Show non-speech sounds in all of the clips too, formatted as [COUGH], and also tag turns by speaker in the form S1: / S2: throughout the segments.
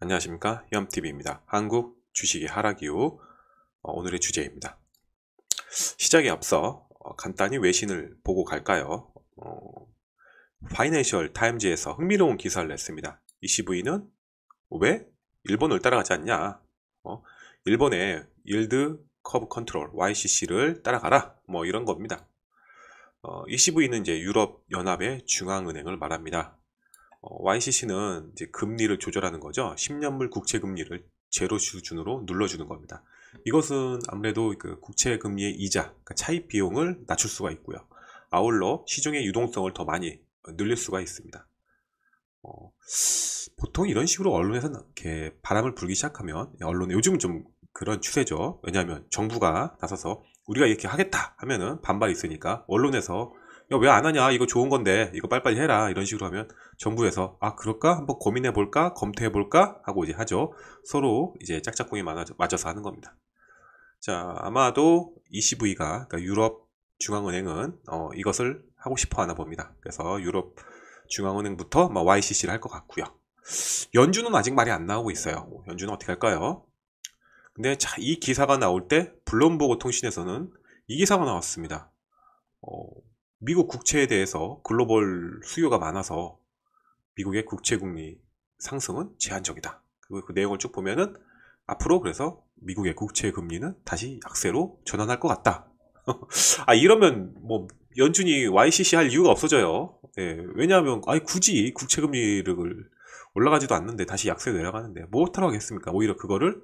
S1: 안녕하십니까 염TV입니다. 한국 주식의 하락 이후 어, 오늘의 주제입니다. 시작에 앞서 어, 간단히 외신을 보고 갈까요? 어, 파이낸셜 타임즈에서 흥미로운 기사를 냈습니다. ECV는 왜 일본을 따라가지 않냐? 일본의 일드 커브 컨트롤 YCC를 따라가라 뭐 이런 겁니다. 어, ECV는 이제 유럽 연합의 중앙은행을 말합니다. 어, YCC는 이제 금리를 조절하는 거죠. 10년물 국채 금리를 제로 수준으로 눌러주는 겁니다. 이것은 아무래도 그 국채 금리의 이자, 그러니까 차입 비용을 낮출 수가 있고요. 아울러 시중의 유동성을 더 많이 늘릴 수가 있습니다. 어, 보통 이런 식으로 언론에서 이렇게 바람을 불기 시작하면 예, 언론 요즘은 좀 그런 추세죠. 왜냐하면 정부가 나서서 우리가 이렇게 하겠다 하면은 반발이 있으니까 언론에서 왜안 하냐 이거 좋은 건데 이거 빨리빨리 해라 이런 식으로 하면 정부에서 아 그럴까 한번 고민해 볼까 검토해 볼까 하고 이제 하죠 서로 이제 짝짝꿍이 맞아서 하는 겁니다 자 아마도 ECV가 그러니까 유럽 중앙은행은 어, 이것을 하고 싶어 하나 봅니다 그래서 유럽 중앙은행부터 YCC를 할 것 같고요 연준은 아직 말이 안 나오고 있어요 뭐 연준은 어떻게 할까요 근데 자, 이 기사가 나올 때 블룸버그 통신에서는 이 기사가 나왔습니다. 어, 미국 국채에 대해서 글로벌 수요가 많아서 미국의 국채 금리 상승은 제한적이다. 그리고 그 내용을 쭉 보면은 앞으로 그래서 미국의 국채 금리는 다시 약세로 전환할 것 같다. [LAUGHS] 아 이러면 뭐 연준이 YCC 할 이유가 없어져요. 네, 왜냐하면 아 굳이 국채 금리를 올라가지도 않는데 다시 약세 내려가는데 뭐하라고 하겠습니까? 오히려 그거를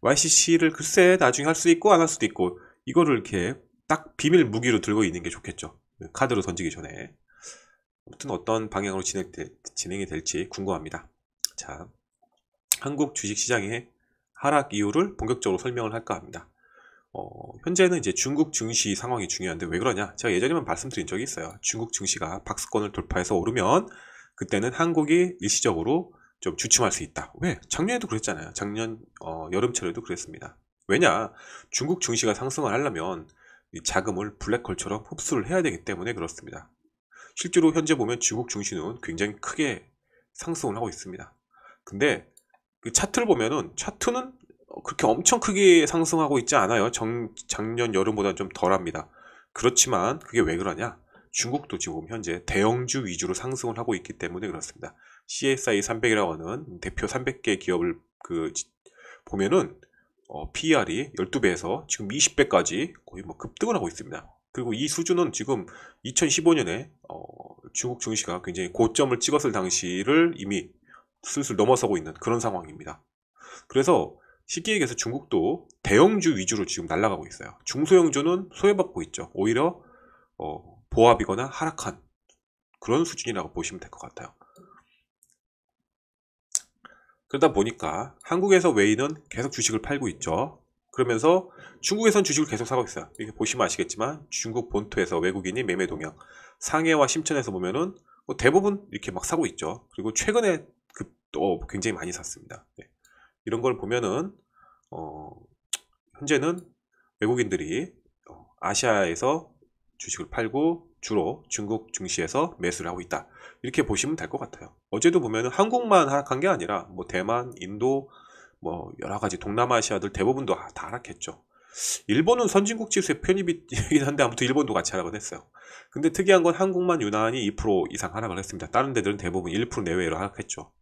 S1: YCC를 글쎄 나중에 할 수 있고 안 할 수도 있고 이거를 이렇게 딱 비밀 무기로 들고 있는 게 좋겠죠. 그 카드로 던지기 전에 아무튼 어떤 방향으로 진행되, 진행이 될지 궁금합니다. 자, 한국 주식시장의 하락 이유를 본격적으로 설명을 할까 합니다. 어, 현재는 이제 중국 증시 상황이 중요한데 왜 그러냐? 제가 예전에만 말씀드린 적이 있어요. 중국 증시가 박스권을 돌파해서 오르면 그때는 한국이 일시적으로 좀 주춤할 수 있다. 왜? 작년에도 그랬잖아요. 작년 어, 여름철에도 그랬습니다. 왜냐? 중국 증시가 상승을 하려면 자금을 블랙홀처럼 흡수를 해야 되기 때문에 그렇습니다. 실제로 현재 보면 중국 중시는 굉장히 크게 상승을 하고 있습니다. 근데 그 차트를 보면은 차트는 그렇게 엄청 크게 상승하고 있지 않아요. 정, 작년 여름보다 좀 덜합니다. 그렇지만 그게 왜 그러냐? 중국도 지금 현재 대형주 위주로 상승을 하고 있기 때문에 그렇습니다. CSI 300이라고 하는 대표 300개 기업을 그 보면은 어, PER이 12배에서 지금 20배까지 거의 뭐 급등을 하고 있습니다. 그리고 이 수준은 지금 2015년에 어, 중국 증시가 굉장히 고점을 찍었을 당시를 이미 슬슬 넘어서고 있는 그런 상황입니다. 그래서 쉽게 얘기해서 중국도 대형주 위주로 지금 날아가고 있어요. 중소형주는 소외받고 있죠. 오히려 어, 보합이거나 하락한 그런 수준이라고 보시면 될 것 같아요. 그러다 보니까 한국에서 외인은 계속 주식을 팔고 있죠. 그러면서 중국에선 주식을 계속 사고 있어요. 이게 보시면 아시겠지만 중국 본토에서 외국인이 매매 동향 상해와 심천에서 보면은 뭐 대부분 이렇게 막 사고 있죠. 그리고 최근에 급또 그 굉장히 많이 샀습니다. 네. 이런 걸 보면은 어, 현재는 외국인들이 어, 아시아에서 주식을 팔고 주로 중국 증시에서 매수를 하고 있다. 이렇게 보시면 될 것 같아요. 어제도 보면 한국만 하락한 게 아니라 뭐 대만, 인도, 뭐 여러 가지 동남아시아들 대부분도 다 하락했죠. 일본은 선진국 지수의 편입이긴 [LAUGHS] 한데 아무튼 일본도 같이 하락을 했어요. 근데 특이한 건 한국만 유난히 2% 이상 하락을 했습니다. 다른 데들은 대부분 1% 내외로 하락했죠.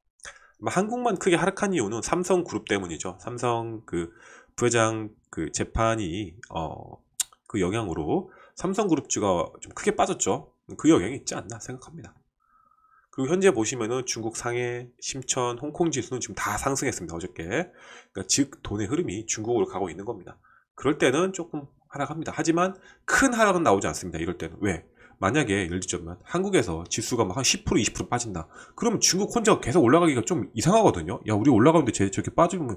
S1: 한국만 크게 하락한 이유는 삼성 그룹 때문이죠. 삼성 그 부회장 그 재판이 어그 영향으로 삼성그룹주가 좀 크게 빠졌죠. 그 영향이 있지 않나 생각합니다. 그리고 현재 보시면은 중국 상해, 심천, 홍콩 지수는 지금 다 상승했습니다. 어저께. 그러니까 즉 돈의 흐름이 중국으로 가고 있는 겁니다. 그럴 때는 조금 하락합니다. 하지만 큰 하락은 나오지 않습니다. 이럴 때는 왜? 만약에 예를 들자면 한국에서 지수가 막한10% 20% 빠진다. 그러면 중국 혼자 계속 올라가기가 좀 이상하거든요. 야 우리 올라가는데 쟤 저렇게 빠지면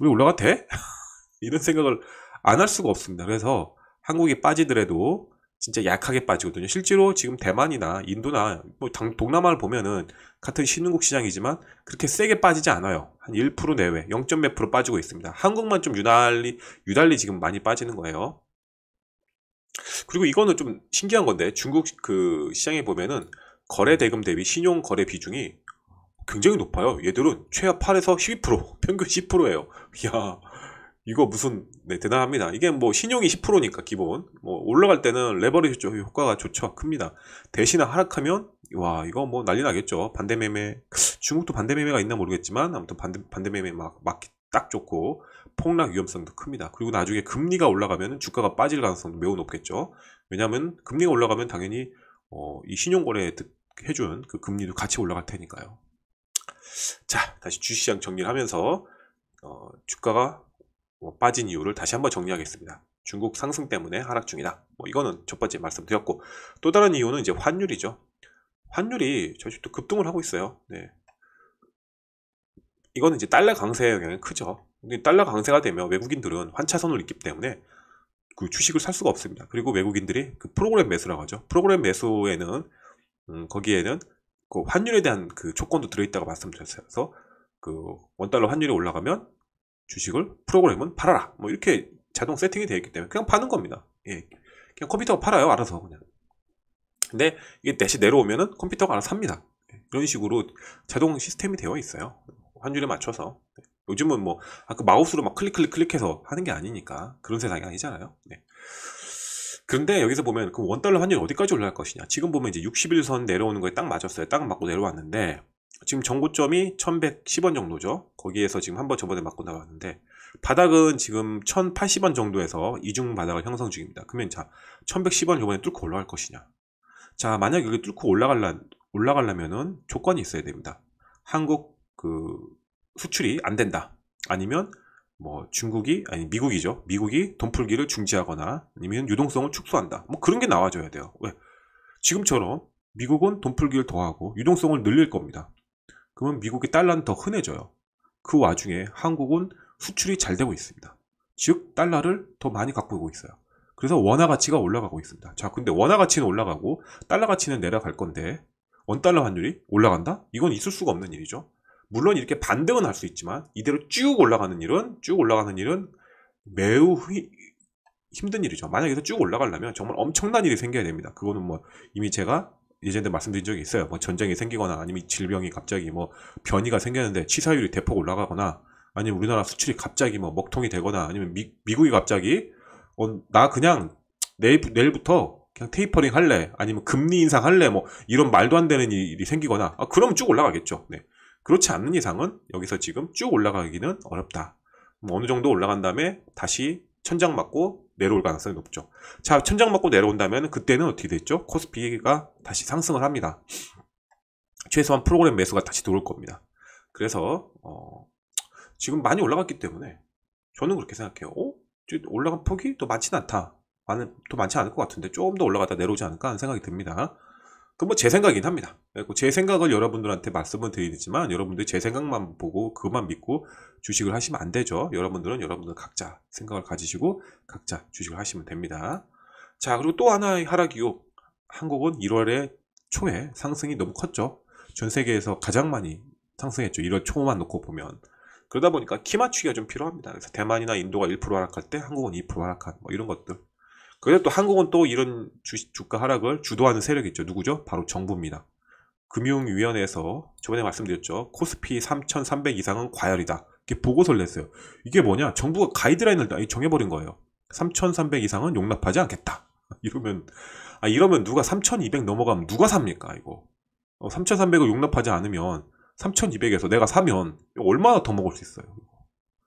S1: 우리 올라가 돼? [LAUGHS] 이런 생각을 안 할 수가 없습니다. 그래서 한국이 빠지더라도 진짜 약하게 빠지거든요. 실제로 지금 대만이나 인도나 뭐 동남아를 보면은 같은 신흥국 시장이지만 그렇게 세게 빠지지 않아요. 한 1% 내외, 0.몇 프로 빠지고 있습니다. 한국만 좀 유달리 유달리 지금 많이 빠지는 거예요. 그리고 이거는 좀 신기한 건데 중국 그 시장에 보면은 거래 대금 대비 신용 거래 비중이 굉장히 높아요. 얘들은 최하 8에서 12% 평균 10%예요. 이야 이거 무슨 네, 대단합니다. 이게 뭐 신용이 10%니까 기본 뭐 올라갈 때는 레버리지 쪽 효과가 좋죠 큽니다. 대신에 하락하면 와 이거 뭐 난리 나겠죠. 반대 매매 중국도 반대 매매가 있나 모르겠지만 아무튼 반대 반대 매매 막 막기 딱 좋고 폭락 위험성도 큽니다. 그리고 나중에 금리가 올라가면 주가가 빠질 가능성도 매우 높겠죠. 왜냐하면 금리가 올라가면 당연히 어, 이 신용거래 해준 그 금리도 같이 올라갈 테니까요. 자 다시 주시장 정리하면서 를 어, 주가가 뭐 빠진 이유를 다시 한번 정리하겠습니다. 중국 상승 때문에 하락 중이다. 뭐 이거는 첫 번째 말씀드렸고 또 다른 이유는 이제 환율이죠. 환율이 저희집도 급등을 하고 있어요. 네. 이거는 이제 달러 강세의 영향이 크죠. 근데 달러 강세가 되면 외국인들은 환차선을 있기 때문에 그 주식을 살 수가 없습니다. 그리고 외국인들이 그 프로그램 매수라고 하죠. 프로그램 매수에는 음, 거기에는 그 환율에 대한 그 조건도 들어있다고 말씀드렸어요. 그래서 그 원달러 환율이 올라가면 주식을 프로그램은 팔아라. 뭐 이렇게 자동 세팅이 되어 있기 때문에 그냥 파는 겁니다. 예. 그냥 컴퓨터가 팔아요. 알아서 그냥. 근데 이게 넷시 내려오면은 컴퓨터가 알아서 삽니다. 이런 예. 식으로 자동 시스템이 되어 있어요. 환율에 맞춰서. 예. 요즘은 뭐, 아까 그 마우스로 막 클릭, 클릭, 클릭해서 하는 게 아니니까. 그런 세상이 아니잖아요. 네. 그런데 여기서 보면, 그 원달러 환율이 어디까지 올라갈 것이냐. 지금 보면 이제 61선 내려오는 거에 딱 맞았어요. 딱 맞고 내려왔는데, 지금 정고점이 1110원 정도죠. 거기에서 지금 한 번 저번에 맞고 나왔는데 바닥은 지금 1080원 정도에서 이중 바닥을 형성 중입니다. 그러면 자, 1110원 이번에 뚫고 올라갈 것이냐. 자, 만약 여기 뚫고 올라갈라 올라가려면은 조건이 있어야 됩니다. 한국 그 수출이 안 된다. 아니면 뭐 중국이 아니 미국이죠. 미국이 돈 풀기를 중지하거나 아니면 유동성을 축소한다. 뭐 그런 게 나와줘야 돼요. 왜? 지금처럼 미국은 돈 풀기를 더하고 유동성을 늘릴 겁니다. 그러면 미국의 달러는 더 흔해져요. 그 와중에 한국은 수출이 잘 되고 있습니다. 즉 달러를 더 많이 갖고 오고 있어요. 그래서 원화 가치가 올라가고 있습니다. 자, 근데 원화 가치는 올라가고 달러 가치는 내려갈 건데 원달러 환율이 올라간다? 이건 있을 수가 없는 일이죠. 물론 이렇게 반등은 할 수 있지만 이대로 쭉 올라가는 일은 쭉 올라가는 일은 매우 휘, 힘든 일이죠. 만약에 서쭉 올라가려면 정말 엄청난 일이 생겨야 됩니다. 그거는 뭐 이미 제가 예전에 말씀드린 적이 있어요. 뭐 전쟁이 생기거나 아니면 질병이 갑자기 뭐 변이가 생겼는데 치사율이 대폭 올라가거나 아니면 우리나라 수출이 갑자기 뭐 먹통이 되거나 아니면 미, 국이 갑자기 어, 나 그냥 내일, 내일부터 그냥 테이퍼링 할래 아니면 금리 인상 할래 뭐 이런 말도 안 되는 일이 생기거나 아, 그럼 쭉 올라가겠죠. 네. 그렇지 않는 이상은 여기서 지금 쭉 올라가기는 어렵다. 뭐 어느 정도 올라간 다음에 다시 천장 맞고 내려올 가능성이 높죠. 자, 천장 맞고 내려온다면 그때는 어떻게 됐죠? 코스피가 다시 상승을 합니다. 최소한 프로그램 매수가 다시 들어올 겁니다. 그래서 어, 지금 많이 올라갔기 때문에 저는 그렇게 생각해요. 어? 올라간 폭이 또 많지는 않다. 많은, 더 많지 않을 것 같은데 조금 더올라갔다 내려오지 않을까 하는 생각이 듭니다. 그뭐제 생각이긴 합니다. 예, 그 제 생각을 여러분들한테 말씀을 드리지만 여러분들이 제 생각만 보고 그만 믿고 주식을 하시면 안 되죠. 여러분들은 여러분들 각자 생각을 가지시고 각자 주식을 하시면 됩니다. 자 그리고 또 하나의 하락 이요 한국은 1월에 초에 상승이 너무 컸죠. 전 세계에서 가장 많이 상승했죠. 1월 초만 놓고 보면. 그러다 보니까 키 맞추기가 좀 필요합니다. 그래서 대만이나 인도가 1% 하락할 때 한국은 2% 하락한 뭐 이런 것들 그래도 또 한국은 또 이런 주 주가 하락을 주도하는 세력이 있죠. 누구죠? 바로 정부입니다. 금융위원회에서 저번에 말씀드렸죠. 코스피 3,300 이상은 과열이다. 이게 보고서를 냈어요. 이게 뭐냐? 정부가 가이드라인을 정해버린 거예요. 3,300 이상은 용납하지 않겠다. [LAUGHS] 이러면 아 이러면 누가 3,200 넘어가면 누가 삽니까 이거? 어, 3,300을 용납하지 않으면 3,200에서 내가 사면 얼마나 더 먹을 수 있어요?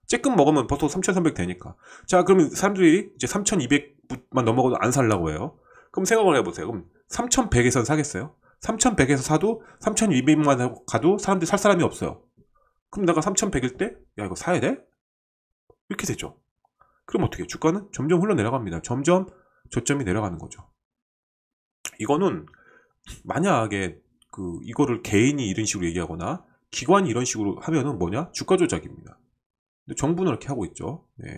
S1: 조금 먹으면 벌써 3,300 되니까. 자 그러면 사람들이 이제 3,200만 넘어가도 안 살라고 해요. 그럼 생각을 해보세요. 그럼 3,100에선 사겠어요? 3,100에서 사도 3,200만 가도 사람들이 살 사람이 없어요. 그럼 내가 3,100일 때, 야, 이거 사야 돼? 이렇게 되죠. 그럼 어떻게? 주가는 점점 흘러내려갑니다. 점점 저점이 내려가는 거죠. 이거는 만약에 그 이거를 개인이 이런 식으로 얘기하거나 기관이 이런 식으로 하면은 뭐냐? 주가 조작입니다. 근데 정부는 이렇게 하고 있죠. 네.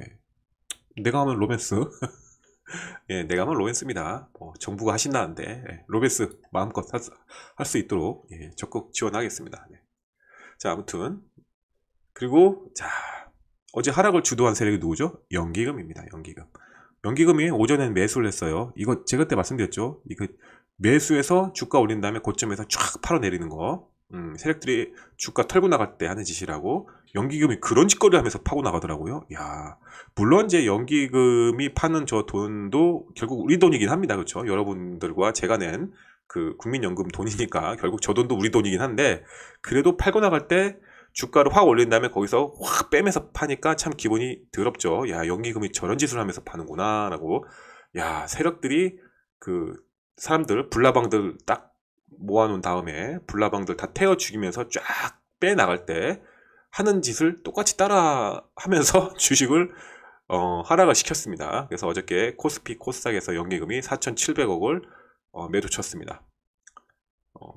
S1: 내가 하면 로맨스. [LAUGHS] 예, 내가 하면 뭐 로엔스입니다. 뭐 정부가 하신다는데 예, 로베스 마음껏 할 수 있도록 예, 적극 지원하겠습니다. 예. 자 아무튼 그리고 자 어제 하락을 주도한 세력이 누구죠? 연기금입니다. 연기금. 연기금이 오전에 매수를 했어요. 이거 제가 그때 말씀드렸죠. 이거 그 매수해서 주가 올린 다음에 고점에서 쫙 팔아 내리는 거. 음, 세력들이 주가 털고 나갈 때 하는 짓이라고 연기금이 그런 짓거리를 하면서 파고 나가더라고요. 야, 물론 이제 연기금이 파는 저 돈도 결국 우리 돈이긴 합니다. 그렇죠? 여러분들과 제가 낸 그 국민연금 돈이니까 [LAUGHS] 결국 저 돈도 우리 돈이긴 한데 그래도 팔고 나갈 때 주가를 확 올린 다음에 거기서 확 빼면서 파니까 참 기분이 더럽죠. 야, 연기금이 저런 짓을 하면서 파는구나라고. 야, 세력들이 그 사람들 불나방들 딱 모아놓은 다음에 불나방들 다 태워 죽이면서 쫙 빼나갈 때 하는 짓을 똑같이 따라 하면서 [LAUGHS] 주식을 어, 하락을 시켰습니다. 그래서 어저께 코스피 코스닥에서 연기금이 4,700억을 어, 매도 쳤습니다. 어,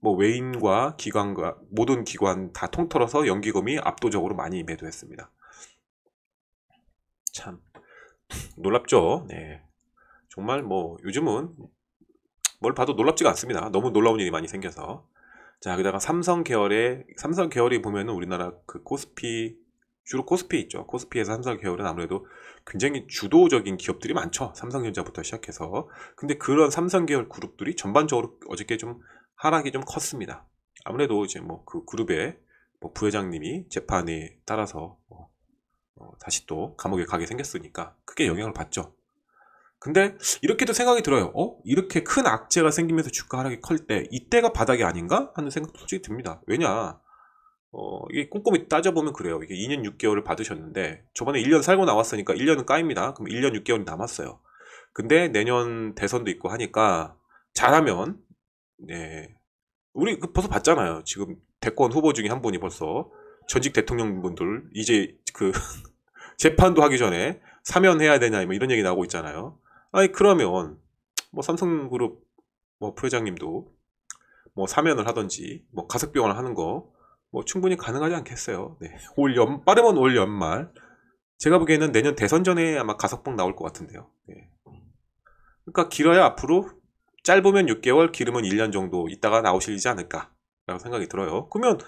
S1: 뭐 외인과 기관과 모든 기관 다 통틀어서 연기금이 압도적으로 많이 매도했습니다. 참 놀랍죠. 네. 정말 뭐 요즘은 뭘 봐도 놀랍지가 않습니다. 너무 놀라운 일이 많이 생겨서. 자, 여기다가 삼성 계열의, 삼성 계열이 보면은 우리나라 그 코스피, 주로 코스피 있죠. 코스피에서 삼성 계열은 아무래도 굉장히 주도적인 기업들이 많죠. 삼성전자부터 시작해서. 근데 그런 삼성 계열 그룹들이 전반적으로 어저께 좀 하락이 좀 컸습니다. 아무래도 이제 뭐 그 그룹의 뭐 부회장님이 재판에 따라서 뭐 어, 다시 또 감옥에 가게 생겼으니까 크게 영향을 받죠. 근데 이렇게도 생각이 들어요. 어? 이렇게 큰 악재가 생기면서 주가 하락이 클 때 이때가 바닥이 아닌가 하는 생각도 솔직히 듭니다. 왜냐? 어, 이게 꼼꼼히 따져보면 그래요. 이게 2년 6개월을 받으셨는데 저번에 1년 살고 나왔으니까 1년은 까입니다. 그럼 1년 6개월이 남았어요. 근데 내년 대선도 있고 하니까 잘하면 네. 우리 그 벌써 봤잖아요. 지금 대권 후보 중에 한 분이 벌써 전직 대통령분들 이제 그 [LAUGHS] 재판도 하기 전에 사면해야 되냐 뭐 이런 얘기 나오고 있잖아요. 아니 그러면 뭐 삼성그룹 뭐 부회장님도 뭐 사면을 하든지 뭐 가석병원을 하는 거 뭐 충분히 가능하지 않겠어요. 네. [LAUGHS] 올 연, 빠르면 올 연말. 제가 보기에는 내년 대선 전에 아마 가석방 나올 것 같은데요. 네. 그러니까 길어야 앞으로 짧으면 6개월, 길으면 1년 정도 있다가 나오시지 않을까라고 생각이 들어요. 그러면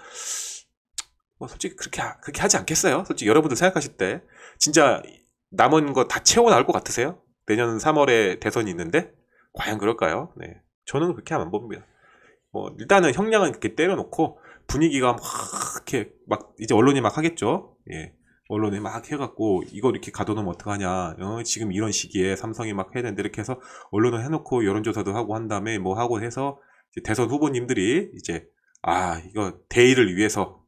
S1: 뭐 솔직히 그렇게 그렇게 하지 않겠어요? 솔직히 여러분들 생각하실 때 진짜 남은 거 다 채워 나올 것 같으세요? 내년 3월에 대선이 있는데 과연 그럴까요? 네. 저는 그렇게 안 봅니다. 뭐 일단은 형량은 그렇게 때려놓고 분위기가 막 이렇게 막 이제 언론이 막 하겠죠. 예. 언론이 막 해갖고 이거 이렇게 가둬놓으면 어떡하냐 어, 지금 이런 시기에 삼성이 막 해야 된다 이렇게 해서 언론을 해놓고 여론조사도 하고 한 다음에 뭐 하고 해서 대선 후보님들이 이제 아 이거 대의를 위해서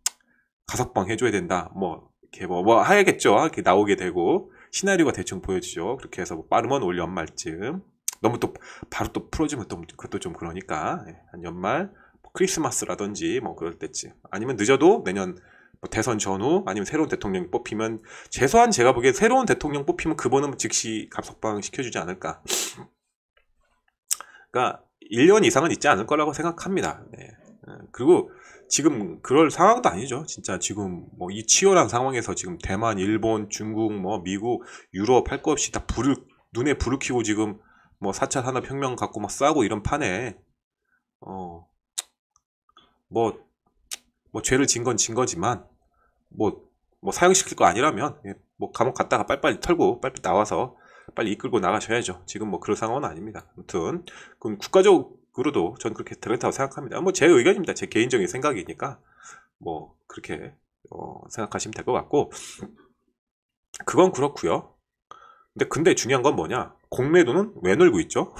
S1: 가석방 해줘야 된다 뭐 이렇게 뭐뭐 하야겠죠 뭐 이렇게 나오게 되고 시나리오가 대충 보여지죠. 그렇게 해서 뭐 빠르면 올 연말쯤 너무 또 바로 또 풀어지면 또 그것도 좀 그러니까 예, 한 연말 뭐 크리스마스라든지 뭐 그럴 때쯤 아니면 늦어도 내년 뭐 대선 전후 아니면 새로운 대통령이 뽑히면 최소한 제가 보기에 새로운 대통령 뽑히면 그번은 뭐 즉시 갑석방 시켜주지 않을까. 그러니까 1년 이상은 있지 않을 거라고 생각합니다. 네. 그리고 지금 그럴 상황도 아니죠. 진짜 지금 뭐 이 치열한 상황에서 지금 대만, 일본, 중국, 뭐 미국, 유럽 할 거 없이 다 불을 눈에 불을 켜고 지금 뭐 4차 산업 혁명 갖고 막 싸고 이런 판에 어뭐뭐 뭐 죄를 진 건 진 거지만 뭐뭐 뭐 사형시킬 거 아니라면 예, 뭐 감옥 갔다가 빨빨리 털고 빨리 나와서 빨리 이끌고 나가셔야죠. 지금 뭐 그럴 상황은 아닙니다. 아무튼 그럼 국가적 으로도 저는 그렇게 들었다고 생각합니다. 뭐 제 의견입니다. 제 개인적인 생각이니까 뭐 그렇게 어, 생각하시면 될 것 같고 그건 그렇고요. 근데 근데 중요한 건 뭐냐? 공매도는 왜 놀고 있죠?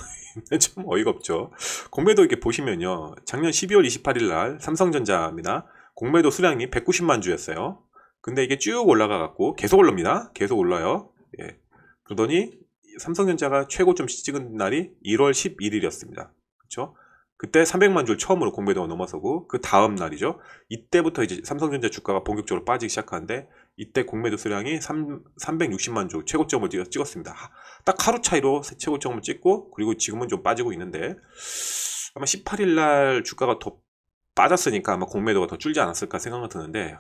S1: 좀 어이가 없죠. 공매도 이렇게 보시면요. 작년 12월 28일 날 삼성전자입니다. 공매도 수량이 190만 주였어요. 근데 이게 쭉 올라가 갖고 계속 올라옵니다. 계속 올라요. 예. 그러더니 삼성전자가 최고점 찍은 날이 1월 11일이었습니다. 그쵸 그때 300만 주 처음으로 공매도가 넘어서고 그 다음 날이죠. 이때부터 이제 삼성전자 주가가 본격적으로 빠지기 시작하는데 이때 공매도 수량이 3, 360만 주 최고점을 찍었습니다. 딱 하루 차이로 최고점을 찍고 그리고 지금은 좀 빠지고 있는데 아마 18일 날 주가가 더 빠졌으니까 아마 공매도가 더 줄지 않았을까 생각이 드는데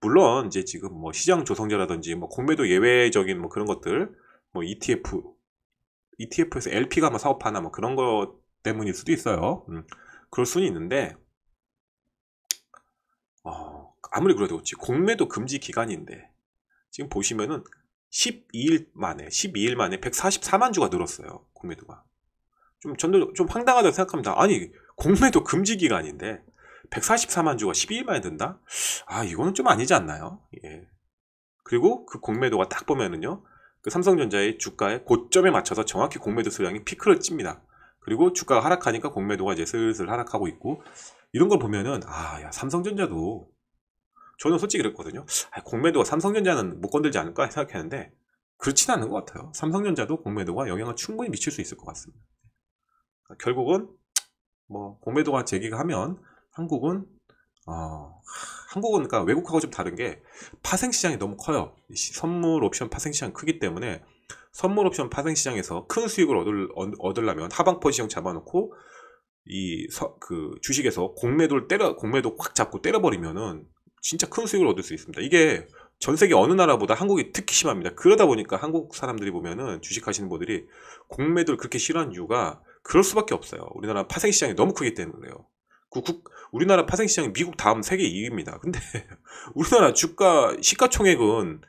S1: 물론 이제 지금 뭐 시장 조성자라든지 뭐 공매도 예외적인 뭐 그런 것들 뭐 ETF ETF에서 LP가 뭐 사업하나 뭐 그런 것 때문일 수도 있어요. 음, 그럴 수는 있는데 어, 아무리 그래도 그렇지 공매도 금지 기간인데 지금 보시면은 12일 만에 12일 만에 144만 주가 늘었어요. 공매도가 좀 전도 좀 황당하다고 생각합니다. 아니 공매도 금지 기간인데 144만 주가 12일 만에 든다? 아 이거는 좀 아니지 않나요? 예. 그리고 그 공매도가 딱 보면은요. 그 삼성전자의 주가의 고점에 맞춰서 정확히 공매도 수량이 피크를 찝니다. 그리고 주가가 하락하니까 공매도가 이제 슬슬 하락하고 있고 이런 걸 보면은 아, 야, 삼성전자도 저는 솔직히 그랬거든요. 아, 공매도가 삼성전자는 못 건들지 않을까 생각했는데 그렇진 않은 것 같아요. 삼성전자도 공매도가 영향을 충분히 미칠 수 있을 것 같습니다. 그러니까 결국은 뭐 공매도가 제기가 하면 한국은 어, 한국은 그러니까 외국하고 좀 다른 게 파생 시장이 너무 커요. 선물 옵션 파생 시장 이 크기 때문에 선물 옵션 파생 시장에서 큰 수익을 얻을, 얻으려면 하방 포지션 잡아놓고 이 그 주식에서 공매도를 때려 공매도 꽉 잡고 때려버리면은 진짜 큰 수익을 얻을 수 있습니다. 이게 전 세계 어느 나라보다 한국이 특히 심합니다. 그러다 보니까 한국 사람들이 보면은 주식하시는 분들이 공매도를 그렇게 싫어하는 이유가 그럴 수밖에 없어요. 우리나라 파생 시장이 너무 크기 때문에요. 그 국, 우리나라 파생 시장이 미국 다음 세계 2위입니다. 근데 [LAUGHS] 우리나라 주가 시가총액은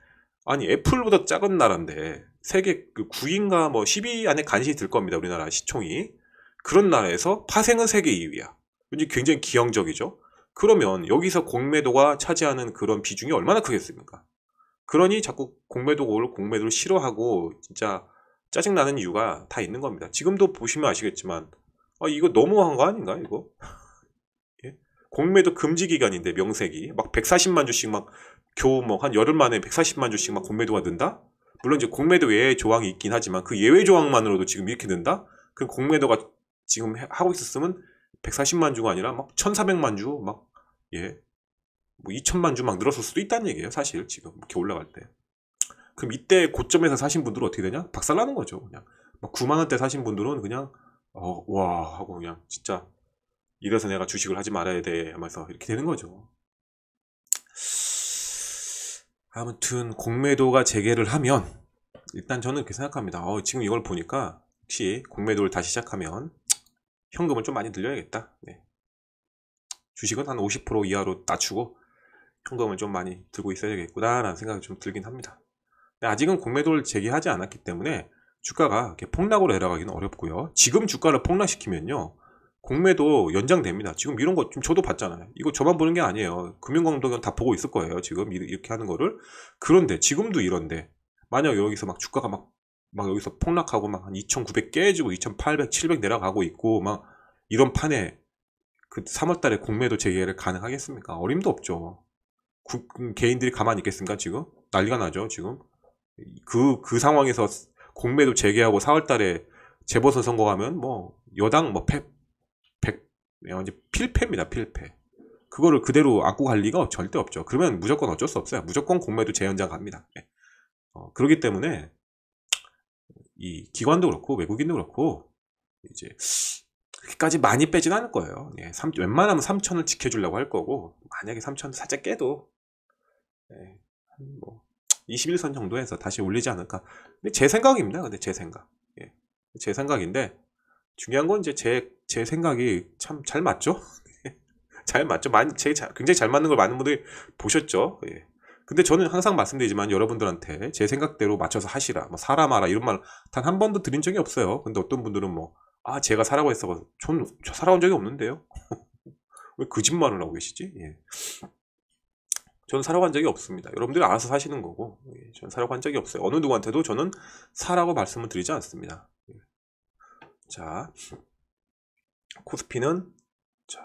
S1: 아니 애플보다 작은 나라인데 세계 그 9인가 뭐 10위 안에 간신히 들 겁니다. 우리나라 시총이. 그런 나라에서 파생은 세계 2위야. 굉장히 기형적이죠. 그러면 여기서 공매도가 차지하는 그런 비중이 얼마나 크겠습니까? 그러니 자꾸 공매도가 올 공매도를 싫어하고 진짜 짜증나는 이유가 다 있는 겁니다. 지금도 보시면 아시겠지만 아, 이거 너무한 거 아닌가 이거? [LAUGHS] 예? 공매도 금지 기간인데 명색이 막 140만 주씩 막 겨우 뭐 한 열흘 만에 140만 주씩 막 공매도가 는다? 물론 이제 공매도 예외 조항이 있긴 하지만 그 예외 조항만으로도 지금 이렇게 된다? 그럼 공매도가 지금 하고 있었으면 140만 주가 아니라 막 1,400만 주, 막, 예. 뭐 2천만 주 막 늘었을 수도 있다는 얘기예요. 사실 지금 이렇게 올라갈 때. 그럼 이때 고점에서 사신 분들은 어떻게 되냐? 박살나는 거죠. 그냥 막 9만 원대 사신 분들은 그냥 어, 와 하고 그냥 진짜 이래서 내가 주식을 하지 말아야 돼 하면서 이렇게 되는 거죠. 아무튼 공매도가 재개를 하면 일단 저는 그렇게 생각합니다. 어, 지금 이걸 보니까 혹시 공매도를 다시 시작하면 현금을 좀 많이 늘려야겠다. 네. 주식은 한 50% 이하로 낮추고 현금을 좀 많이 들고 있어야겠구나라는 생각이 좀 들긴 합니다. 네, 아직은 공매도를 재개하지 않았기 때문에 주가가 이렇게 폭락으로 내려가기는 어렵고요. 지금 주가를 폭락시키면요. 공매도 연장됩니다. 지금 이런 거 좀 저도 봤잖아요. 이거 저만 보는 게 아니에요. 금융감독은다 보고 있을 거예요. 지금 이렇게 하는 거를. 그런데 지금도 이런데 만약 여기서 막 주가가 막, 막 여기서 폭락하고 막 2,900 깨지고 2,800, 700 내려가고 있고 막 이런 판에 그 3월 달에 공매도 재개를 가능하겠습니까? 어림도 없죠. 구, 음, 개인들이 가만히 있겠습니까? 지금 난리가 나죠. 지금 그그 그 상황에서 공매도 재개하고 4월 달에 재보선 선거 가면 뭐 여당 뭐 패, 예, 완전 필패입니다 필패 그거를 그대로 안고 갈 리가 절대 없죠 그러면 무조건 어쩔 수 없어요 무조건 공매도 재연장 갑니다 예. 어, 그렇기 때문에 이 기관도 그렇고 외국인도 그렇고 이제 그렇게까지 많이 빼진 않을 거예요 예. 3, 웬만하면 3천을 지켜주려고 할 거고 만약에 3천 살짝 깨도 예. 뭐 21선 정도에서 다시 올리지 않을까 근데 제 생각입니다 근데 제 생각 예, 제 생각인데 중요한 건 이제 제, 제 생각이 참 잘 맞죠? [LAUGHS] 예. 잘 맞죠? 많이, 제, 굉장히 잘 맞는 걸 많은 분들이 보셨죠? 예. 근데 저는 항상 말씀드리지만 여러분들한테 제 생각대로 맞춰서 하시라, 뭐 사람하라 이런 말 단 한 번도 드린 적이 없어요. 근데 어떤 분들은 뭐, 아, 제가 사라고 했어. 전, 저 살아온 적이 없는데요? [LAUGHS] 왜 거짓말을 하고 계시지? 예. 저는 사라고 한 적이 없습니다. 여러분들이 알아서 사시는 거고, 예, 저는 사라고 한 적이 없어요. 어느 누구한테도 저는 사라고 말씀을 드리지 않습니다. 자, 코스피는 자,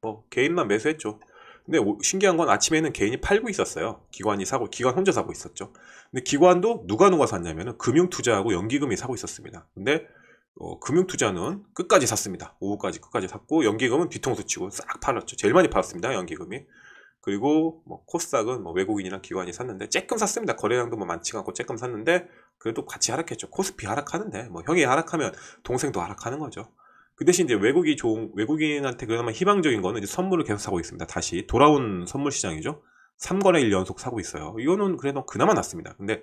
S1: 뭐 개인만 매수했죠. 근데 신기한 건 아침에는 개인이 팔고 있었어요. 기관이 사고 기관 혼자 사고 있었죠. 근데 기관도 누가 누가 샀냐면은 금융투자하고 연기금이 사고 있었습니다. 근데 어, 금융투자는 끝까지 샀습니다. 오후까지 끝까지 샀고 연기금은 뒤통수 치고 싹 팔았죠. 제일 많이 팔았습니다. 연기금이. 그리고 뭐 코스닥은 뭐 외국인이나 기관이 샀는데 쬐끔 샀습니다. 거래량도 뭐 많지가 않고 쬐끔 샀는데 그래도 같이 하락했죠. 코스피 하락하는데 뭐 형이 하락하면 동생도 하락하는 거죠. 그 대신 이제 외국이 좋은 외국인한테 그나마 희망적인 거는 이제 선물을 계속 사고 있습니다. 다시 돌아온 선물 시장이죠. 3거래일 연속 사고 있어요. 이거는 그래도 그나마 낫습니다. 근데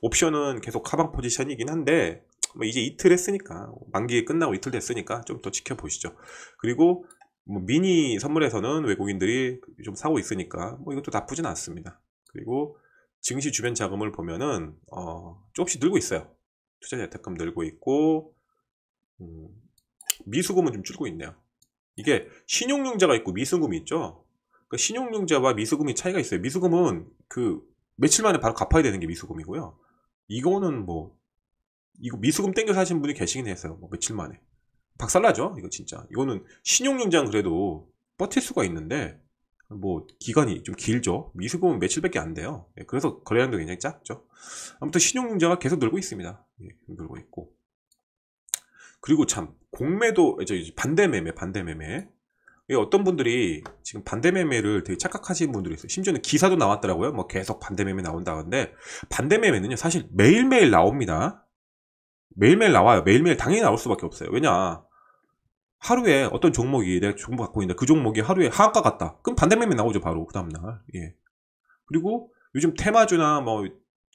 S1: 옵션은 계속 하방 포지션이긴 한데 뭐 이제 이틀 했으니까 만기 끝나고 이틀 됐으니까 좀 더 지켜보시죠. 그리고 뭐 미니 선물에서는 외국인들이 좀 사고 있으니까 뭐 이것도 나쁘진 않습니다. 그리고 증시 주변 자금을 보면은 어, 조금씩 늘고 있어요. 투자 자테금 늘고 있고 음, 미수금은 좀 줄고 있네요. 이게 신용융자가 있고 미수금이 있죠. 그러니까 신용융자와 미수금이 차이가 있어요. 미수금은 그 며칠 만에 바로 갚아야 되는 게 미수금이고요. 이거는 뭐 이거 미수금 땡겨 사신 분이 계시긴 했어요. 뭐 며칠 만에. 박살나죠. 이거 진짜. 이거는 신용융장 그래도 버틸 수가 있는데 뭐 기간이 좀 길죠. 미수금은 며칠밖에 안 돼요. 예, 그래서 거래량도 굉장히 작죠. 아무튼 신용융자가 계속 늘고 있습니다. 예, 늘고 있고 그리고 참 공매도 이 아, 반대 매매 반대 매매 예, 어떤 분들이 지금 반대 매매를 되게 착각하시는 분들이 있어요. 심지어는 기사도 나왔더라고요. 뭐 계속 반대 매매 나온다는데 반대 매매는요 사실 매일 매일 나옵니다. 매일매일 나와요. 매일매일 당연히 나올 수밖에 없어요. 왜냐 하루에 어떤 종목이 내가 종목 갖고 있는데 그 종목이 하루에 하한가 같다 그럼 반대 매매 나오죠 바로 그 다음날. 예. 그리고 요즘 테마주나 뭐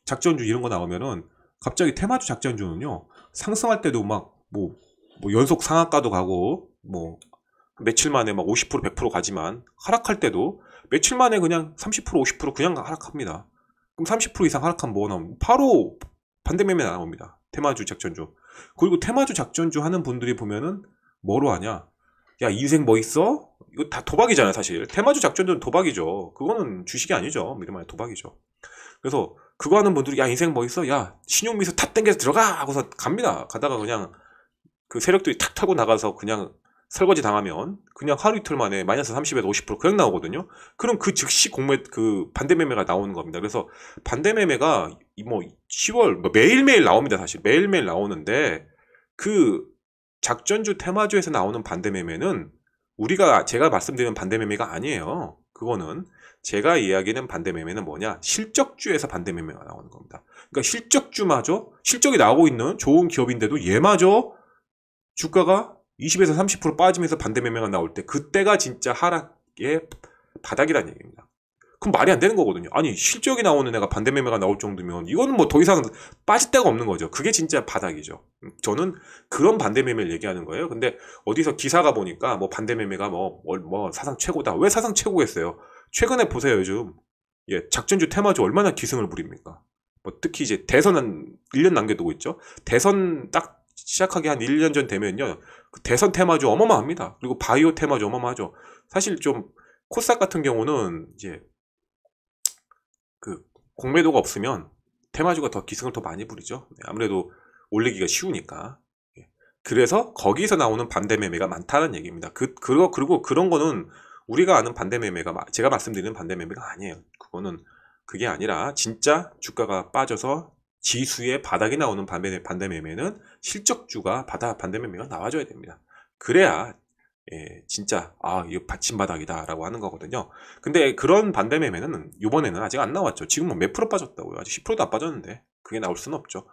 S1: 작전주 이런 거 나오면은 갑자기 테마주 작전주는요 상승할 때도 막뭐 뭐 연속 상한가도 가고 뭐 며칠 만에 막50% 100% 가지만 하락할 때도 며칠 만에 그냥 30% 50% 그냥 하락합니다. 그럼 30% 이상 하락하면 뭐나오면 바로 반대매매 나옵니다. 테마주 작전주. 그리고 테마주 작전주 하는 분들이 보면은 뭐로 하냐? 야 인생 뭐 있어? 이거 다 도박이잖아요 사실 테마주 작전주는 도박이죠 그거는 주식이 아니죠 믿음 마이 도박이죠 그래서 그거 하는 분들이 야 인생 뭐 있어? 야신용미서탑 땡겨서 들어가 하고서 갑니다 가다가 그냥 그 세력들이 탁 타고 나가서 그냥 설거지 당하면 그냥 하루 이틀 만에 마이너스 30에서 50% 그냥 나오거든요 그럼 그 즉시 공매 그 반대 매매가 나오는 겁니다 그래서 반대 매매가 뭐 10월 뭐 매일매일 나옵니다. 사실 매일매일 나오는데 그 작전주 테마주에서 나오는 반대 매매는 우리가 제가 말씀드리는 반대 매매가 아니에요. 그거는 제가 이야기하는 반대 매매는 뭐냐? 실적주에서 반대 매매가 나오는 겁니다. 그러니까 실적주마저 실적이 나오고 있는 좋은 기업인데도 얘마저 주가가 20에서 30% 빠지면서 반대 매매가 나올 때 그때가 진짜 하락의 바닥이라는 얘기입니다. 그럼 말이 안 되는 거거든요. 아니 실적이 나오는 애가 반대매매가 나올 정도면 이거는 뭐 더 이상 빠질 데가 없는 거죠. 그게 진짜 바닥이죠. 음, 저는 그런 반대매매를 얘기하는 거예요. 근데 어디서 기사가 보니까 뭐 반대매매가 뭐, 뭐 사상 최고다. 왜 사상 최고겠어요? 최근에 보세요 요즘 예, 작전주 테마주 얼마나 기승을 부립니까? 뭐 특히 이제 대선 은 1년 남겨두고 있죠. 대선 딱 시작하기 한 1년 전 되면요. 그 대선 테마주 어마어마합니다. 그리고 바이오 테마주 어마어마하죠. 사실 좀코스닥 같은 경우는 이제 그 공매도가 없으면 테마주가 더 기승을 더 많이 부리죠. 네, 아무래도 올리기가 쉬우니까. 예. 그래서 거기서 나오는 반대 매매가 많다는 얘기입니다. 그, 그리고, 그리고 그런 거는 우리가 아는 반대 매매가, 제가 말씀드리는 반대 매매가 아니에요. 그거는 그게 아니라 진짜 주가가 빠져서 지수의 바닥이 나오는 반대, 매매는 실적주가 바다 반대 매매가 나와줘야 됩니다. 그래야 예, 진짜 아 이거 받침바닥이다라고 하는 거거든요. 근데 그런 반대 매매는 이번에는 아직 안 나왔죠. 지금은 몇 프로 빠졌다고요? 아직 10%도 안 빠졌는데 그게 나올 수는 없죠.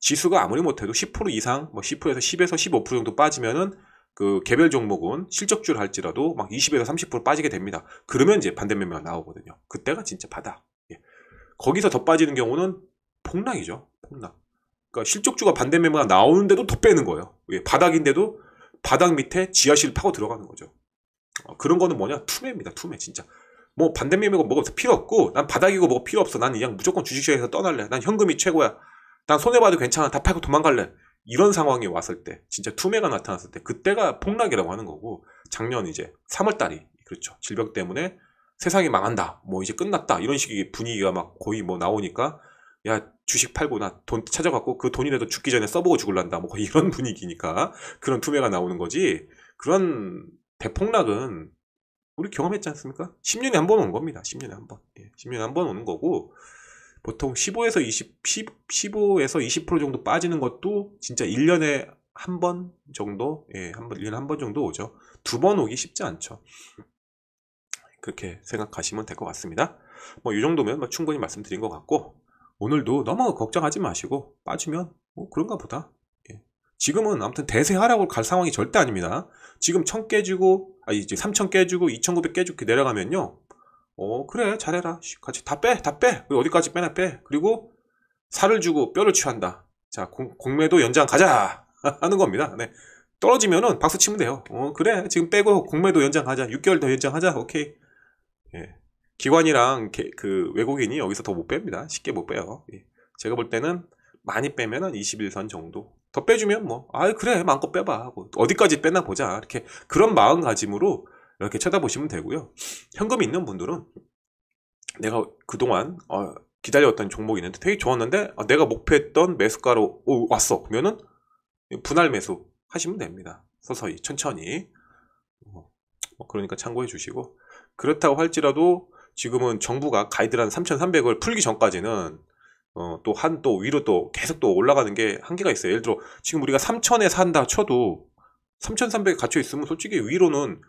S1: 지수가 아무리 못해도 10% 이상 뭐 10%에서 10에서 15% 정도 빠지면은 그 개별 종목은 실적주를 할지라도 막 20에서 30% 빠지게 됩니다. 그러면 이제 반대 매매가 나오거든요. 그때가 진짜 바닥. 예. 거기서 더 빠지는 경우는 폭락이죠. 폭락. 그러니까 실적주가 반대 매매가 나오는데도 더 빼는 거예요. 예, 바닥인데도 바닥 밑에 지하실 파고 들어가는 거죠. 어, 그런 거는 뭐냐? 투매입니다. 투매 진짜. 뭐 반대매매고 뭐가 필요 없고 난 바닥이고 뭐가 필요 없어. 난 그냥 무조건 주식시장에서 떠날래. 난 현금이 최고야. 난 손해봐도 괜찮아. 다 팔고 도망갈래. 이런 상황이 왔을 때 진짜 투매가 나타났을 때 그때가 폭락이라고 하는 거고 작년 이제 3월달이 그렇죠. 질병 때문에 세상이 망한다. 뭐 이제 끝났다. 이런 식의 분위기가 막 거의 뭐 나오니까 야 주식 팔고 나 돈 찾아갖고 그 돈이라도 죽기 전에 써보고 죽을란다 뭐 이런 [LAUGHS] 분위기니까 그런 투매가 나오는 거지 그런 대폭락은 우리 경험했지 않습니까? 10년에 한 번 온 겁니다. 10년에 한 번. 예, 10년에 한 번 오는 거고 보통 15에서 20, 1 5에서20% 정도 빠지는 것도 진짜 1년에 한 번 정도, 예, 한 번, 1년에 한 번 정도 오죠. 두 번 오기 쉽지 않죠. 그렇게 생각하시면 될 것 같습니다. 뭐, 이 정도면 뭐 충분히 말씀드린 것 같고, 오늘도 너무 걱정하지 마시고 빠지면 뭐 그런가 보다. 예. 지금은 아무튼 대세 하락으로 갈 상황이 절대 아닙니다. 지금 1000 깨지고 아니 이제 3000 깨지고 2900 깨지고 내려가면요. 어 그래 잘해라 같이 다 빼 다 빼. 어디까지 빼나 빼. 그리고 살을 주고 뼈를 취한다. 자 공, 공매도 연장 가자 [LAUGHS] 하는 겁니다. 네. 떨어지면은 박수 치면 돼요. 어 그래 지금 빼고 공매도 연장 가자. 6개월 더 연장하자. 오케이. 예. 기관이랑 개, 그 외국인이 여기서 더 못 뺍니다. 쉽게 못 빼요. 예. 제가 볼 때는 많이 빼면 은 21선 정도. 더 빼주면 뭐, 아 그래, 마음껏 빼봐. 하고. 어디까지 빼나 보자. 이렇게 그런 마음가짐으로 이렇게 쳐다보시면 되고요. 현금이 있는 분들은 내가 그동안 어, 기다려왔던 종목이 있는데 되게 좋았는데 어, 내가 목표했던 매수가로 오, 왔어. 그러면은 분할 매수 하시면 됩니다. 서서히, 천천히. 어, 그러니까 참고해 주시고. 그렇다고 할지라도 지금은 정부가 가이드라인 3,300을 풀기 전까지는 또한또 어, 위로 또 계속 또 올라가는 게 한계가 있어요. 예를 들어 지금 우리가 3,000에 산다 쳐도 3,300에 갇혀 있으면 솔직히 위로는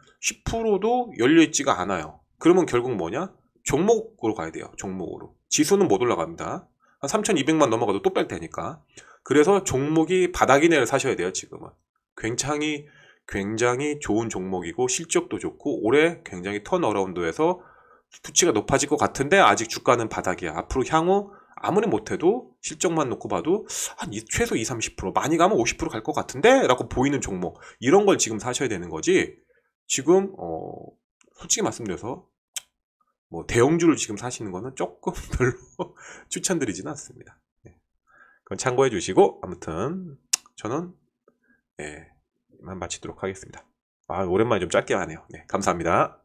S1: 10%도 열려 있지가 않아요. 그러면 결국 뭐냐? 종목으로 가야 돼요. 종목으로. 지수는 못 올라갑니다. 한 3,200만 넘어가도 또 뺄 테니까. 그래서 종목이 바닥 이내를 사셔야 돼요, 지금은. 굉장히 굉장히 좋은 종목이고 실적도 좋고 올해 굉장히 턴어라운드에서 수치가 높아질 것 같은데 아직 주가는 바닥이야. 앞으로 향후 아무리 못해도 실적만 놓고 봐도 한 최소 2, 30% 많이 가면 50%갈 것 같은데 라고 보이는 종목 이런 걸 지금 사셔야 되는 거지 지금 어 솔직히 말씀드려서 뭐 대형주를 지금 사시는 거는 조금 [LAUGHS] 별로 추천드리지는 않습니다. 네. 그건 참고해 주시고 아무튼 저는 예, 만 마치도록 하겠습니다. 아, 오랜만에 좀 짧게 하네요. 네, 감사합니다.